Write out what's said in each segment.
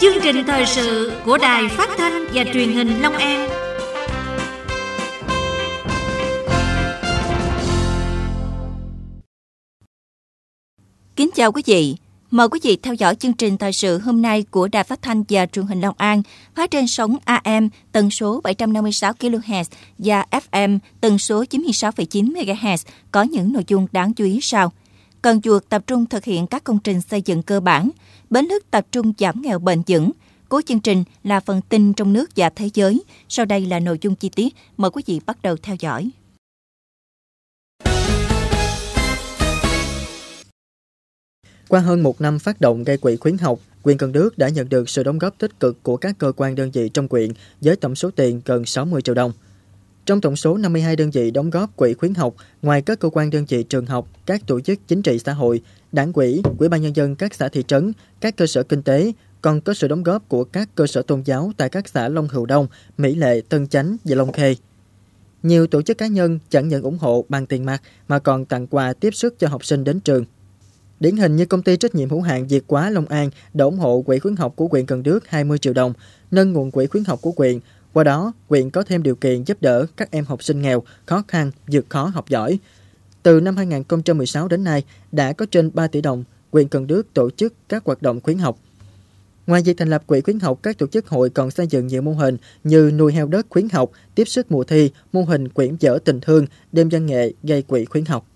Chương trình thời sự của Đài Phát thanh và Truyền hình Long An. Kính chào quý vị. Mời quý vị theo dõi chương trình thời sự hôm nay của Đài Phát thanh và Truyền hình Long An, phát trên sóng AM tần số 756 kHz và FM tần số 96,9 MHz có những nội dung đáng chú ý sau. Cần Duộc tập trung thực hiện các công trình xây dựng cơ bản, Bến Lức tập trung giảm nghèo bền vững. Cuối chương trình là phần tin trong nước và thế giới, sau đây là nội dung chi tiết. Mời quý vị bắt đầu theo dõi. Qua hơn một năm phát động gây quỹ khuyến học, quyền Cần Đức đã nhận được sự đóng góp tích cực của các cơ quan đơn vị trong quyện với tổng số tiền gần 60 triệu đồng – trong tổng số 52 đơn vị đóng góp quỹ khuyến học, ngoài các cơ quan đơn vị trường học, các tổ chức chính trị xã hội, đảng quỹ, quỹ ban nhân dân các xã thị trấn, các cơ sở kinh tế, còn có sự đóng góp của các cơ sở tôn giáo tại các xã Long Hữu Đông, Mỹ Lệ, Tân Chánh và Long Khê. Nhiều tổ chức cá nhân chẳng nhận ủng hộ bằng tiền mặt mà còn tặng quà tiếp sức cho học sinh đến trường. Điển hình như công ty trách nhiệm hữu hạn Việt Quá Long An đã ủng hộ quỹ khuyến học của huyện Cần Đước 20 triệu đồng, nâng nguồn quỹ khuyến học của huyện qua đó, quyện có thêm điều kiện giúp đỡ các em học sinh nghèo, khó khăn, vượt khó học giỏi. Từ năm 2016 đến nay, đã có trên 3 tỷ đồng quyện Cần Đước tổ chức các hoạt động khuyến học. Ngoài việc thành lập quỹ khuyến học, các tổ chức hội còn xây dựng nhiều mô hình như nuôi heo đất khuyến học, tiếp sức mùa thi, mô hình quyển dở tình thương, đêm văn nghệ, gây quỹ khuyến học.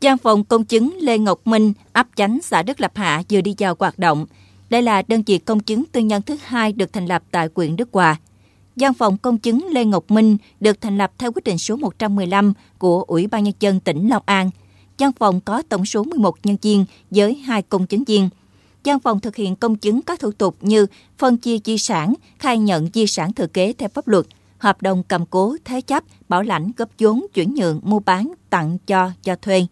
giang phòng công chứng Lê Ngọc Minh, ấp chánh xã Đức Lập Hạ vừa đi vào hoạt động. Đây là đơn vị công chứng tư nhân thứ hai được thành lập tại huyện Đức Hòa. Văn phòng công chứng Lê Ngọc Minh được thành lập theo quyết định số 115 của Ủy ban Nhân dân tỉnh Long An. Văn phòng có tổng số 11 nhân viên với hai công chứng viên. Văn phòng thực hiện công chứng các thủ tục như phân chia di sản, khai nhận di sản thừa kế theo pháp luật, hợp đồng cầm cố, thế chấp, bảo lãnh, góp vốn, chuyển nhượng, mua bán, tặng cho, cho thuê.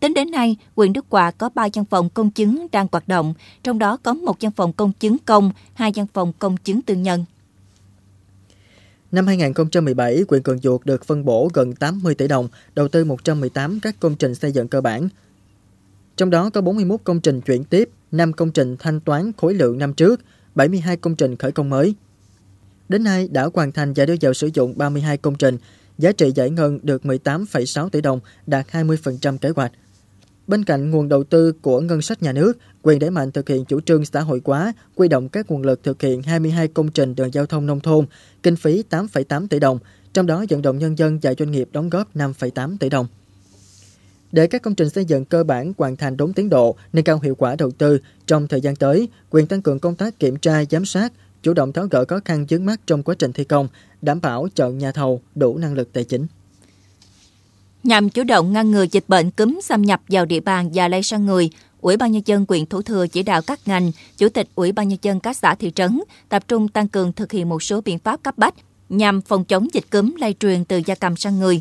Tính đến nay, huyện Đức Hòa có 3 văn phòng công chứng đang hoạt động, trong đó có một văn phòng công chứng công, hai văn phòng công chứng tư nhân. Năm 2017, huyện Cần Duộc được phân bổ gần 80 tỷ đồng, đầu tư 118 các công trình xây dựng cơ bản. Trong đó có 41 công trình chuyển tiếp, 5 công trình thanh toán khối lượng năm trước, 72 công trình khởi công mới. Đến nay đã hoàn thành và đưa vào sử dụng 32 công trình, giá trị giải ngân được 18,6 tỷ đồng, đạt 20% kế hoạch. Bên cạnh nguồn đầu tư của ngân sách nhà nước, quyền đẩy mạnh thực hiện chủ trương xã hội hóa, quy động các nguồn lực thực hiện 22 công trình đường giao thông nông thôn, kinh phí 8,8 tỷ đồng, trong đó vận động nhân dân và doanh nghiệp đóng góp 5,8 tỷ đồng. Để các công trình xây dựng cơ bản hoàn thành đúng tiến độ, nâng cao hiệu quả đầu tư, trong thời gian tới, quyền tăng cường công tác kiểm tra, giám sát, chủ động tháo gỡ khó khăn vướng mắt trong quá trình thi công, đảm bảo chọn nhà thầu đủ năng lực tài chính. Nhằm chủ động ngăn ngừa dịch bệnh cúm xâm nhập vào địa bàn và lây sang người, Ủy ban nhân dân huyện Thủ Thừa chỉ đạo các ngành, chủ tịch Ủy ban nhân dân các xã thị trấn tập trung tăng cường thực hiện một số biện pháp cấp bách nhằm phòng chống dịch cúm lây truyền từ gia cầm sang người.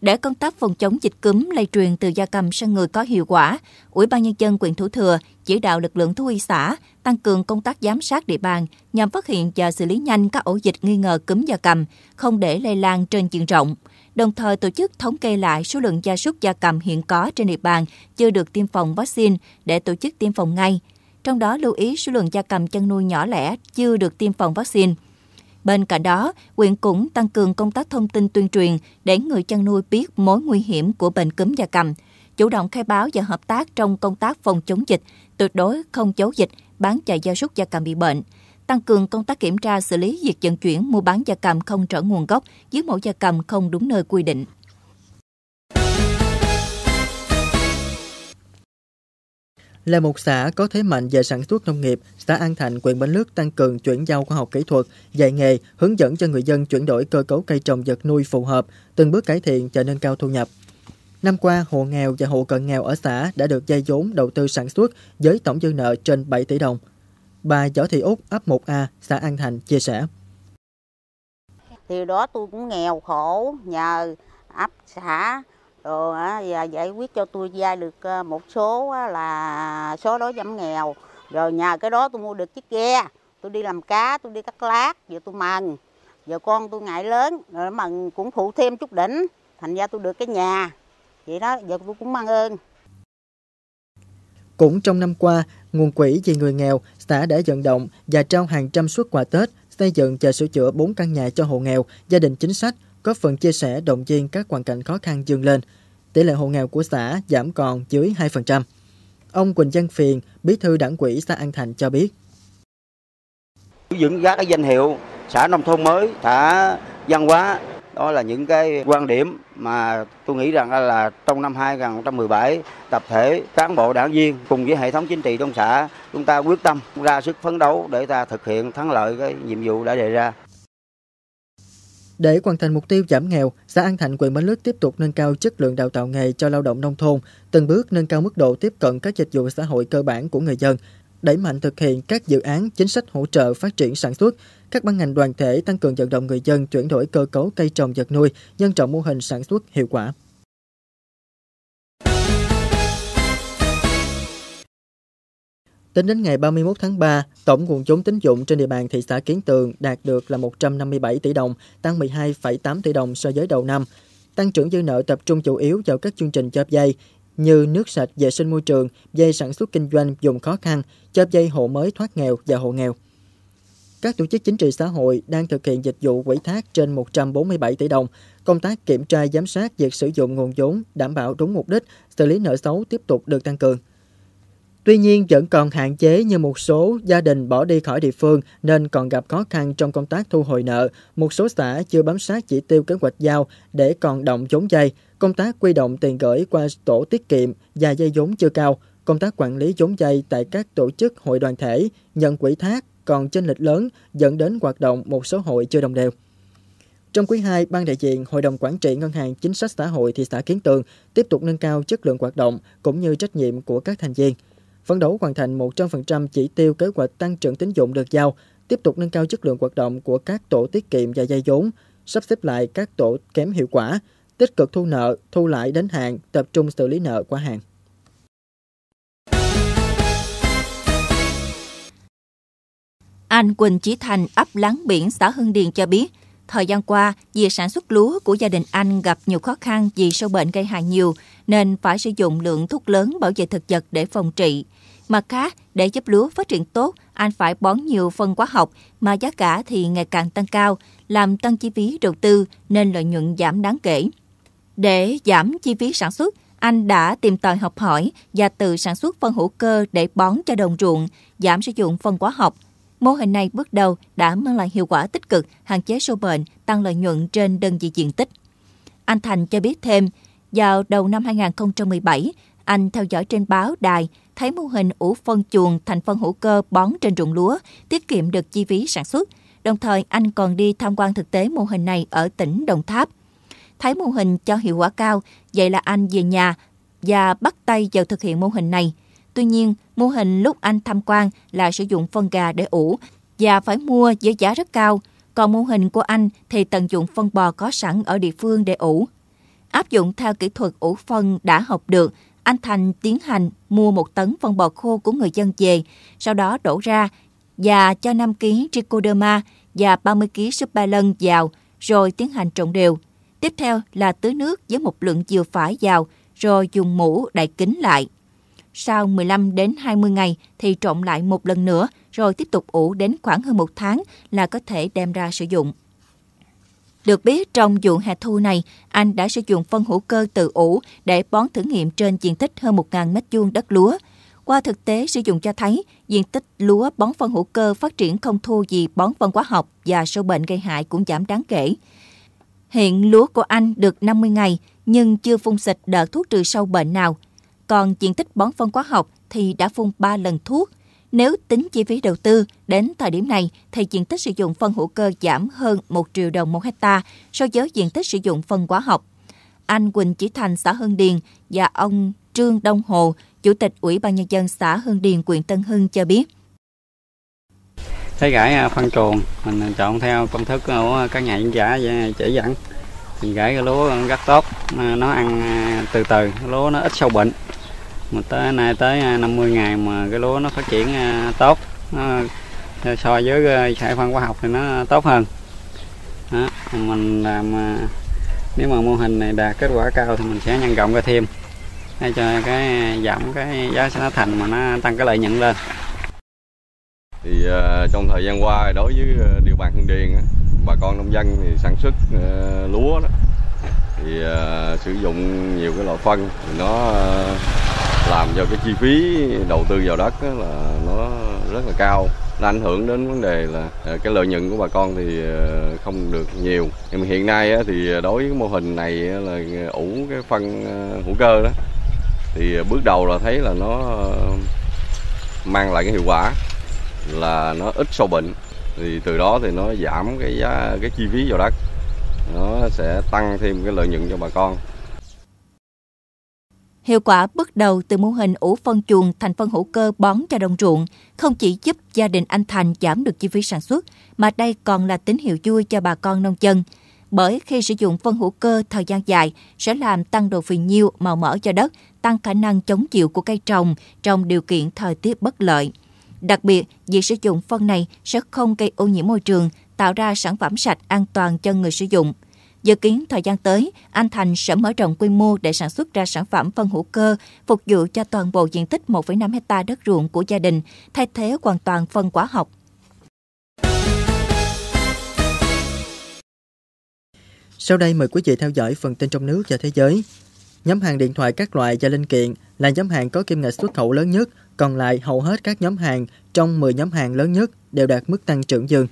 Để công tác phòng chống dịch cúm lây truyền từ gia cầm sang người có hiệu quả, Ủy ban nhân dân huyện Thủ Thừa chỉ đạo lực lượng thú y xã tăng cường công tác giám sát địa bàn nhằm phát hiện và xử lý nhanh các ổ dịch nghi ngờ cúm gia cầm, không để lây lan trên diện rộng đồng thời tổ chức thống kê lại số lượng gia súc gia cầm hiện có trên địa bàn chưa được tiêm phòng vaccine để tổ chức tiêm phòng ngay. Trong đó lưu ý số lượng gia cầm chăn nuôi nhỏ lẻ chưa được tiêm phòng vaccine. Bên cạnh đó, huyện cũng tăng cường công tác thông tin tuyên truyền để người chăn nuôi biết mối nguy hiểm của bệnh cúm gia cầm, chủ động khai báo và hợp tác trong công tác phòng chống dịch, tuyệt đối không giấu dịch, bán chạy gia súc gia cầm bị bệnh – tăng cường công tác kiểm tra xử lý việc vận chuyển mua bán gia cầm không rõ nguồn gốc, giết mổ gia cầm không đúng nơi quy định. Là một xã có thế mạnh về sản xuất nông nghiệp, xã An Thạnh, huyện Bến Lức tăng cường chuyển giao khoa học kỹ thuật, dạy nghề, hướng dẫn cho người dân chuyển đổi cơ cấu cây trồng vật nuôi phù hợp, từng bước cải thiện và nâng cao thu nhập. Năm qua, hộ nghèo và hộ cận nghèo ở xã đã được dây vốn đầu tư sản xuất với tổng dư nợ trên 7 tỷ đồng. Bà Võ Thị Út, ấp 1A, xã An Thành chia sẻ. Thì đó tôi cũng nghèo khổ nhờ ấp xã rồi và giải quyết cho tôi gia được ờ, một số là số đối giảm nghèo. Rồi nhờ cái đó tôi mua được chiếc ghe, tôi đi làm cá, tôi đi cắt lát, giờ tôi mừng Giờ con tôi ngại lớn, rồi mừng cũng phụ thêm chút đỉnh, thành ra tôi được cái nhà. Vậy đó, giờ tôi cũng mang ơn. Cũng trong năm qua, nguồn quỹ vì người nghèo, xã đã vận động và trao hàng trăm suất quà Tết, xây dựng và sửa chữa 4 căn nhà cho hộ nghèo, gia đình chính sách, có phần chia sẻ động viên các hoàn cảnh khó khăn dương lên. Tỷ lệ hộ nghèo của xã giảm còn dưới 2%. Ông Quỳnh Văn Phiền, bí thư đảng quỹ xã An Thành cho biết. giữ các cái danh hiệu xã nông thôn mới, xã văn hóa đó là những cái quan điểm mà tôi nghĩ rằng là trong năm 2017 tập thể cán bộ đảng viên cùng với hệ thống chính trị trong xã chúng ta quyết tâm ra sức phấn đấu để ta thực hiện thắng lợi cái nhiệm vụ đã đề ra. Để hoàn thành mục tiêu giảm nghèo, xã An Thạnh, huyện Bến Lức tiếp tục nâng cao chất lượng đào tạo nghề cho lao động nông thôn, từng bước nâng cao mức độ tiếp cận các dịch vụ xã hội cơ bản của người dân, đẩy mạnh thực hiện các dự án chính sách hỗ trợ phát triển sản xuất, các ban ngành đoàn thể tăng cường vận động người dân chuyển đổi cơ cấu cây trồng vật nuôi, nhân trọng mô hình sản xuất hiệu quả. Tính đến ngày 31 tháng 3, tổng nguồn vốn tín dụng trên địa bàn thị xã Kiến Tường đạt được là 157 tỷ đồng, tăng 12,8 tỷ đồng so với đầu năm. Tăng trưởng dư nợ tập trung chủ yếu vào các chương trình cho vay, như nước sạch, vệ sinh môi trường, dây sản xuất kinh doanh dùng khó khăn, cho dây hộ mới thoát nghèo và hộ nghèo. Các tổ chức chính trị xã hội đang thực hiện dịch vụ quỹ thác trên 147 tỷ đồng. Công tác kiểm tra giám sát việc sử dụng nguồn vốn đảm bảo đúng mục đích, xử lý nợ xấu tiếp tục được tăng cường. Tuy nhiên, vẫn còn hạn chế như một số gia đình bỏ đi khỏi địa phương nên còn gặp khó khăn trong công tác thu hồi nợ. Một số xã chưa bám sát chỉ tiêu kế hoạch giao để còn động vốn dây. Công tác quy động tiền gửi qua tổ tiết kiệm và dây vốn chưa cao. Công tác quản lý vốn dây tại các tổ chức hội đoàn thể, nhận quỹ thác còn trên lịch lớn dẫn đến hoạt động một số hội chưa đồng đều. Trong quý 2, Ban đại diện Hội đồng Quản trị Ngân hàng Chính sách Xã hội thị xã Kiến Tường tiếp tục nâng cao chất lượng hoạt động cũng như trách nhiệm của các thành viên phấn đấu hoàn thành 100% chỉ tiêu kế hoạch tăng trưởng tín dụng được giao, tiếp tục nâng cao chất lượng hoạt động của các tổ tiết kiệm và dây vốn, sắp xếp lại các tổ kém hiệu quả, tích cực thu nợ, thu lãi đến hạn, tập trung xử lý nợ qua hạn. Anh Quỳnh Chí Thành, ấp Láng Biển, xã Hưng Điền cho biết, Thời gian qua, việc sản xuất lúa của gia đình anh gặp nhiều khó khăn vì sâu bệnh gây hại nhiều, nên phải sử dụng lượng thuốc lớn bảo vệ thực vật để phòng trị. Mặt khác, để giúp lúa phát triển tốt, anh phải bón nhiều phân hóa học mà giá cả thì ngày càng tăng cao, làm tăng chi phí đầu tư nên lợi nhuận giảm đáng kể. Để giảm chi phí sản xuất, anh đã tìm tòi học hỏi và tự sản xuất phân hữu cơ để bón cho đồng ruộng, giảm sử dụng phân hóa học – Mô hình này bước đầu đã mang lại hiệu quả tích cực, hạn chế sâu bệnh, tăng lợi nhuận trên đơn vị diện tích. Anh Thành cho biết thêm, vào đầu năm 2017, anh theo dõi trên báo đài thấy mô hình ủ phân chuồng thành phân hữu cơ bón trên ruộng lúa tiết kiệm được chi phí sản xuất. Đồng thời, anh còn đi tham quan thực tế mô hình này ở tỉnh Đồng Tháp. Thấy mô hình cho hiệu quả cao, vậy là anh về nhà và bắt tay vào thực hiện mô hình này – Tuy nhiên, mô hình lúc anh tham quan là sử dụng phân gà để ủ và phải mua với giá rất cao. Còn mô hình của anh thì tận dụng phân bò có sẵn ở địa phương để ủ. Áp dụng theo kỹ thuật ủ phân đã học được, anh Thành tiến hành mua một tấn phân bò khô của người dân về, sau đó đổ ra và cho 5 kg trichoderma và 30 kg superlân vào, rồi tiến hành trộn đều. Tiếp theo là tưới nước với một lượng vừa phải vào, rồi dùng mũ đậy kín lại sau 15 đến 20 ngày thì trộn lại một lần nữa, rồi tiếp tục ủ đến khoảng hơn một tháng là có thể đem ra sử dụng. Được biết, trong vụ hè thu này, anh đã sử dụng phân hữu cơ tự ủ để bón thử nghiệm trên diện tích hơn 1.000 m2 đất lúa. Qua thực tế sử dụng cho thấy, diện tích lúa bón phân hữu cơ phát triển không thua gì bón phân hóa học và sâu bệnh gây hại cũng giảm đáng kể. Hiện lúa của anh được 50 ngày nhưng chưa phun xịt đợt thuốc trừ sâu bệnh nào – còn diện tích bón phân hóa học thì đã phun 3 lần thuốc. Nếu tính chi phí đầu tư, đến thời điểm này thì diện tích sử dụng phân hữu cơ giảm hơn 1 triệu đồng một hecta so với diện tích sử dụng phân hóa học. Anh Quỳnh Chỉ Thành, xã Hưng Điền và ông Trương Đông Hồ, Chủ tịch Ủy ban Nhân dân xã Hưng Điền, huyện Tân Hưng cho biết. thấy gãi à, phân chuồng, mình chọn theo công thức của các nhà diễn giả và chỉ dẫn. Mình gãi lúa rất tốt, nó ăn à, từ từ, lúa nó ít sâu bệnh, mà tới nay tới 50 à, ngày mà cái lúa nó phát triển à, tốt nó, à, so với sải phân khoa học thì nó tốt hơn đó, mình làm nếu mà mô hình này đạt kết quả cao thì mình sẽ nhân rộng ra thêm để cho cái giảm cái giá nó thành mà nó tăng cái lợi nhuận lên thì uh, trong thời gian qua đối với địa bàn Hưng Điền bà con nông dân thì sản xuất uh, lúa đó thì uh, sử dụng nhiều cái loại phân thì nó uh, làm cho cái chi phí đầu tư vào đất là nó rất là cao nó ảnh hưởng đến vấn đề là à, cái lợi nhuận của bà con thì à, không được nhiều nhưng mà hiện nay thì đối với mô hình này là ủ cái phân à, hữu cơ đó thì bước đầu là thấy là nó mang lại cái hiệu quả là nó ít sâu bệnh thì từ đó thì nó giảm cái giá cái chi phí vào đất nó sẽ tăng thêm cái lợi nhuận cho bà con Hiệu quả bước đầu từ mô hình ủ phân chuồng thành phân hữu cơ bón cho đồng ruộng không chỉ giúp gia đình anh Thành giảm được chi phí sản xuất, mà đây còn là tín hiệu vui cho bà con nông dân. Bởi khi sử dụng phân hữu cơ thời gian dài sẽ làm tăng độ phì nhiêu màu mỡ cho đất, tăng khả năng chống chịu của cây trồng trong điều kiện thời tiết bất lợi. Đặc biệt, việc sử dụng phân này sẽ không gây ô nhiễm môi trường, tạo ra sản phẩm sạch an toàn cho người sử dụng – Dự kiến thời gian tới, Anh Thành sẽ mở rộng quy mô để sản xuất ra sản phẩm phân hữu cơ, phục vụ cho toàn bộ diện tích 1,5 hecta đất ruộng của gia đình, thay thế hoàn toàn phân hóa học. Sau đây mời quý vị theo dõi phần tin trong nước và thế giới. Nhóm hàng điện thoại các loại và linh kiện là nhóm hàng có kim ngạch xuất khẩu lớn nhất, còn lại hầu hết các nhóm hàng trong 10 nhóm hàng lớn nhất đều đạt mức tăng trưởng dương.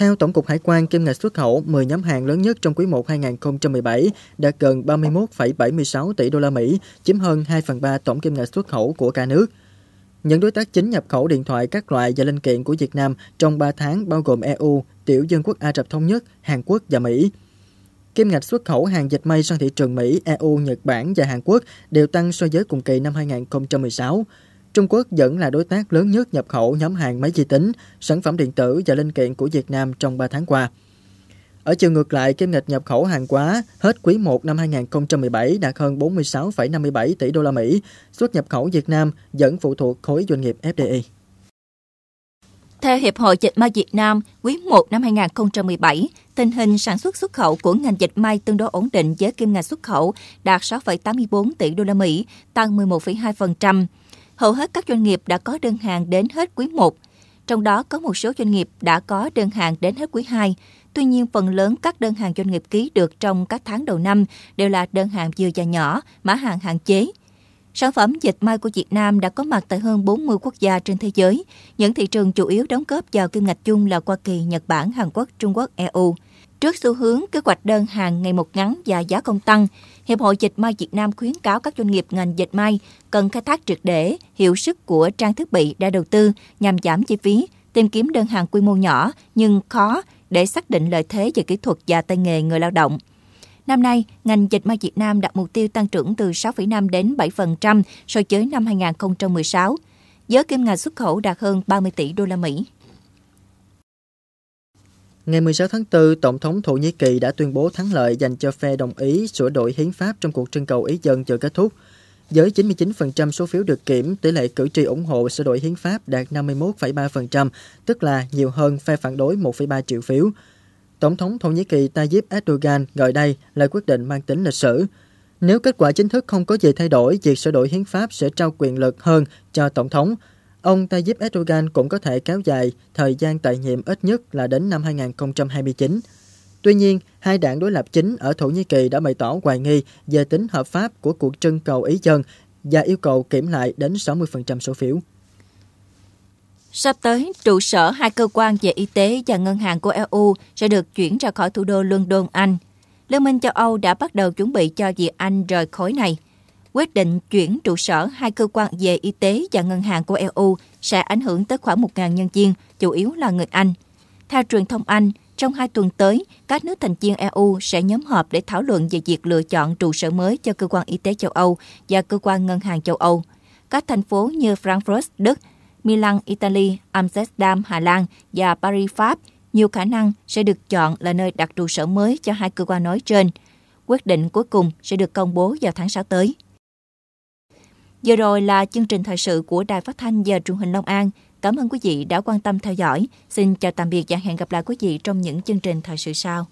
Theo Tổng cục Hải quan, kim ngạch xuất khẩu 10 nhóm hàng lớn nhất trong quý 1 2017 đạt gần 31,76 tỷ đô la Mỹ, chiếm hơn 2 phần 3 tổng kim ngạch xuất khẩu của cả nước. Những đối tác chính nhập khẩu điện thoại các loại và linh kiện của Việt Nam trong 3 tháng bao gồm EU, Tiểu Dương quốc Ả Rập Thống Nhất, Hàn Quốc và Mỹ. Kim ngạch xuất khẩu hàng dệt may sang thị trường Mỹ, EU, Nhật Bản và Hàn Quốc đều tăng so với cùng kỳ năm 2016. Trung Quốc vẫn là đối tác lớn nhất nhập khẩu nhóm hàng máy vi tính, sản phẩm điện tử và linh kiện của Việt Nam trong 3 tháng qua. Ở chiều ngược lại, kim ngạch nhập khẩu hàng hóa hết quý 1 năm 2017 đạt hơn 46,57 tỷ đô la Mỹ. Xuất nhập khẩu Việt Nam vẫn phụ thuộc khối doanh nghiệp FDI. Theo Hiệp hội Dịch may Việt Nam, quý 1 năm 2017, tình hình sản xuất xuất khẩu của ngành dịch may tương đối ổn định với kim ngạch xuất khẩu đạt 6,84 tỷ đô la Mỹ, tăng 11,2% hầu hết các doanh nghiệp đã có đơn hàng đến hết quý 1. Trong đó có một số doanh nghiệp đã có đơn hàng đến hết quý 2. Tuy nhiên, phần lớn các đơn hàng doanh nghiệp ký được trong các tháng đầu năm đều là đơn hàng vừa và nhỏ, mã hàng hạn chế. Sản phẩm dịch may của Việt Nam đã có mặt tại hơn 40 quốc gia trên thế giới. Những thị trường chủ yếu đóng góp vào kim ngạch chung là Hoa Kỳ, Nhật Bản, Hàn Quốc, Trung Quốc, EU. Trước xu hướng kế hoạch đơn hàng ngày một ngắn và giá công tăng, Hiệp hội Dịch may Việt Nam khuyến cáo các doanh nghiệp ngành dịch may cần khai thác triệt để hiệu sức của trang thiết bị đã đầu tư nhằm giảm chi phí, tìm kiếm đơn hàng quy mô nhỏ nhưng khó để xác định lợi thế về kỹ thuật và tay nghề người lao động. Năm nay, ngành dịch may Việt Nam đặt mục tiêu tăng trưởng từ 6,5 đến 7% so với năm 2016. Giới kim ngạch xuất khẩu đạt hơn 30 tỷ đô la Mỹ. Ngày 16 tháng 4, Tổng thống Thổ Nhĩ Kỳ đã tuyên bố thắng lợi dành cho phe đồng ý sửa đổi hiến pháp trong cuộc trưng cầu ý dân chưa kết thúc. Với 99% số phiếu được kiểm, tỷ lệ cử tri ủng hộ sửa đổi hiến pháp đạt 51,3%, tức là nhiều hơn phe phản đối 1,3 triệu phiếu. Tổng thống Thổ Nhĩ Kỳ Tayyip Erdogan gọi đây là quyết định mang tính lịch sử. Nếu kết quả chính thức không có gì thay đổi, việc sửa đổi hiến pháp sẽ trao quyền lực hơn cho Tổng thống. Ông Tayyip Erdogan cũng có thể kéo dài thời gian tại nhiệm ít nhất là đến năm 2029. Tuy nhiên, hai đảng đối lập chính ở Thổ Nhĩ Kỳ đã bày tỏ hoài nghi về tính hợp pháp của cuộc trưng cầu ý dân và yêu cầu kiểm lại đến 60% số phiếu. Sắp tới, trụ sở hai cơ quan về y tế và ngân hàng của EU sẽ được chuyển ra khỏi thủ đô London, Anh. Liên minh châu Âu đã bắt đầu chuẩn bị cho việc Anh rời khối này – quyết định chuyển trụ sở hai cơ quan về y tế và ngân hàng của EU sẽ ảnh hưởng tới khoảng 1.000 nhân viên, chủ yếu là người Anh. Theo truyền thông Anh, trong hai tuần tới, các nước thành viên EU sẽ nhóm họp để thảo luận về việc lựa chọn trụ sở mới cho cơ quan y tế châu Âu và cơ quan ngân hàng châu Âu. Các thành phố như Frankfurt, Đức, Milan, Italy, Amsterdam, Hà Lan và Paris, Pháp nhiều khả năng sẽ được chọn là nơi đặt trụ sở mới cho hai cơ quan nói trên. Quyết định cuối cùng sẽ được công bố vào tháng 6 tới. Giờ rồi là chương trình thời sự của Đài Phát thanh và Truyền hình Long An. Cảm ơn quý vị đã quan tâm theo dõi. Xin chào tạm biệt và hẹn gặp lại quý vị trong những chương trình thời sự sau.